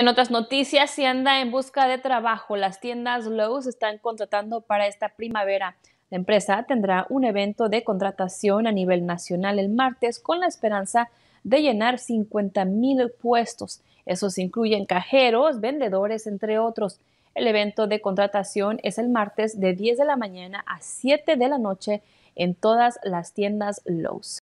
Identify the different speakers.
Speaker 1: En otras noticias, si anda en busca de trabajo, las tiendas Lowe's están contratando para esta primavera. La empresa tendrá un evento de contratación a nivel nacional el martes con la esperanza de llenar 50 mil puestos. Esos incluyen cajeros, vendedores, entre otros. El evento de contratación es el martes de 10 de la mañana a 7 de la noche en todas las tiendas Lowe's.